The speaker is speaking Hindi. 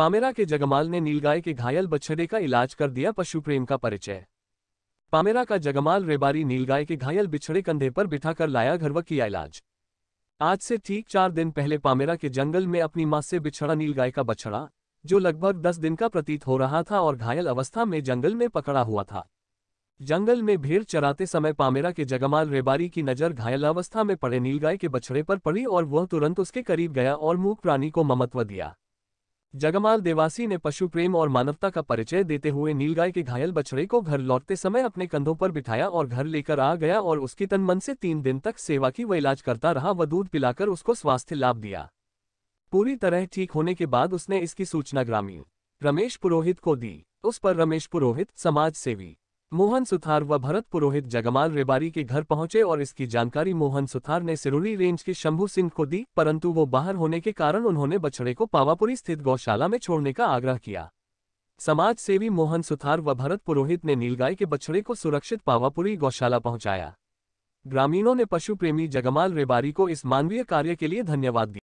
पामेरा के जगमाल ने नीलगाय के घायल बछड़े का इलाज कर दिया पशु प्रेम का परिचय पामेरा का जगमाल रेबारी नीलगाय के घायल बिछड़े कंधे पर बिठाकर लाया घर व किया इलाज आज से ठीक चार दिन पहले पामेरा के जंगल में अपनी मां से बिछड़ा नीलगाय का बछड़ा जो लगभग दस दिन का प्रतीत हो रहा था और घायल अवस्था में जंगल में पकड़ा हुआ था जंगल में भीड़ चराते समय पामेरा के जगमाल रेबारी की नज़र घायल अवस्था में पड़े नीलगाय के बछड़े पर पड़ी और वह तुरंत उसके करीब गया और मूक प्राणी को ममत्व दिया जगमाल देवासी ने पशु प्रेम और मानवता का परिचय देते हुए नीलगाय के घायल बछड़े को घर लौटते समय अपने कंधों पर बिठाया और घर लेकर आ गया और उसकी तन मन से तीन दिन तक सेवा की व इलाज करता रहा व दूध पिलाकर उसको स्वास्थ्य लाभ दिया पूरी तरह ठीक होने के बाद उसने इसकी सूचना ग्रामीण रमेश पुरोहित को दी उस पर रमेश पुरोहित समाज सेवी मोहन सुथार व भरत पुरोहित जगमाल रेबारी के घर पहुंचे और इसकी जानकारी मोहन सुथार ने सिरुली रेंज के शंभू सिंह को दी परंतु वो बाहर होने के कारण उन्होंने बछड़े को पावापुरी स्थित गौशाला में छोड़ने का आग्रह किया समाज सेवी मोहन सुथार व भरत पुरोहित ने नीलगाय के बछड़े को सुरक्षित पावापुरी गौशाला पहुंचाया ग्रामीणों ने पशु प्रेमी जगमाल रेबारी को इस मानवीय कार्य के लिए धन्यवाद दिया